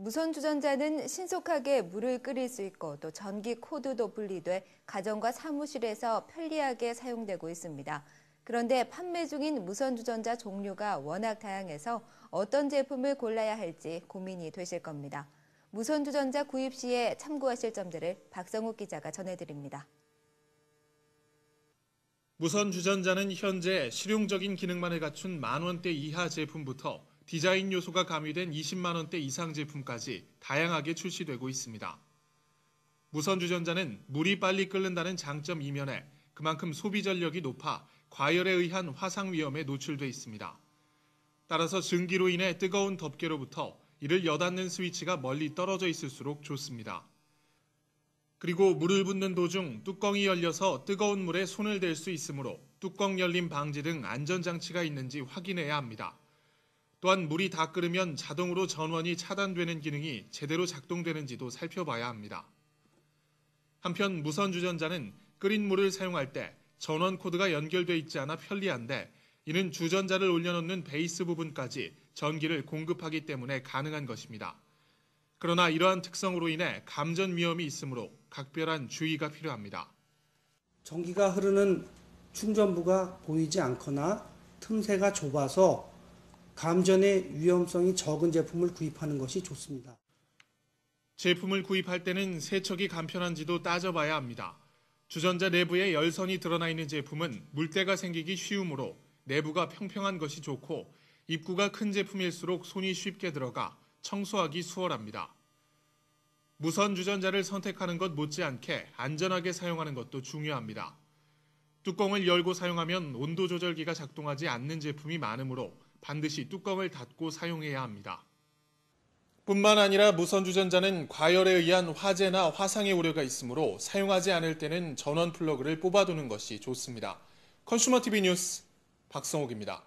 무선 주전자는 신속하게 물을 끓일 수 있고 또 전기 코드도 분리돼 가정과 사무실에서 편리하게 사용되고 있습니다. 그런데 판매 중인 무선 주전자 종류가 워낙 다양해서 어떤 제품을 골라야 할지 고민이 되실 겁니다. 무선 주전자 구입 시에 참고하실 점들을 박성욱 기자가 전해드립니다. 무선 주전자는 현재 실용적인 기능만을 갖춘 만 원대 이하 제품부터 디자인 요소가 가미된 20만 원대 이상 제품까지 다양하게 출시되고 있습니다. 무선 주전자는 물이 빨리 끓는다는 장점 이면에 그만큼 소비 전력이 높아 과열에 의한 화상 위험에 노출돼 있습니다. 따라서 증기로 인해 뜨거운 덮개로부터 이를 여닫는 스위치가 멀리 떨어져 있을수록 좋습니다. 그리고 물을 붓는 도중 뚜껑이 열려서 뜨거운 물에 손을 댈 수 있으므로 뚜껑 열림 방지 등 안전장치가 있는지 확인해야 합니다. 또한 물이 다 끓으면 자동으로 전원이 차단되는 기능이 제대로 작동되는지도 살펴봐야 합니다. 한편 무선 주전자는 끓인 물을 사용할 때 전원 코드가 연결돼 있지 않아 편리한데 이는 주전자를 올려놓는 베이스 부분까지 전기를 공급하기 때문에 가능한 것입니다. 그러나 이러한 특성으로 인해 감전 위험이 있으므로 각별한 주의가 필요합니다. 전기가 흐르는 충전부가 보이지 않거나 틈새가 좁아서 감전의 위험성이 적은 제품을 구입하는 것이 좋습니다. 제품을 구입할 때는 세척이 간편한지도 따져봐야 합니다. 주전자 내부에 열선이 드러나 있는 제품은 물때가 생기기 쉬우므로 내부가 평평한 것이 좋고 입구가 큰 제품일수록 손이 쉽게 들어가 청소하기 수월합니다. 무선 주전자를 선택하는 것 못지않게 안전하게 사용하는 것도 중요합니다. 뚜껑을 열고 사용하면 온도 조절기가 작동하지 않는 제품이 많으므로 반드시 뚜껑을 닫고 사용해야 합니다. 뿐만 아니라 무선 주전자는 과열에 의한 화재나 화상의 우려가 있으므로 사용하지 않을 때는 전원 플러그를 뽑아두는 것이 좋습니다. 컨슈머 TV 뉴스 박성욱입니다.